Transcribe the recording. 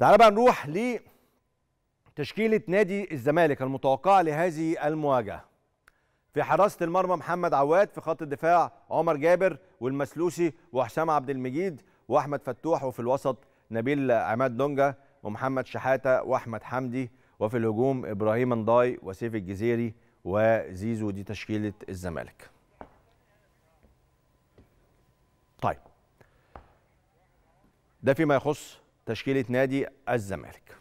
تعال بقى نروح لتشكيلة نادي الزمالك المتوقعة لهذه المواجهة في حراسة المرمى محمد عواد في خط الدفاع عمر جابر والمسلوسي وحسام عبد المجيد واحمد فتوح وفي الوسط نبيل عماد دونجا ومحمد شحاتة واحمد حمدي وفي الهجوم ابراهيم انضاي وسيف الجزيري وزيزو دي تشكيلة الزمالك طيب ده فيما يخص تشكيله نادي الزمالك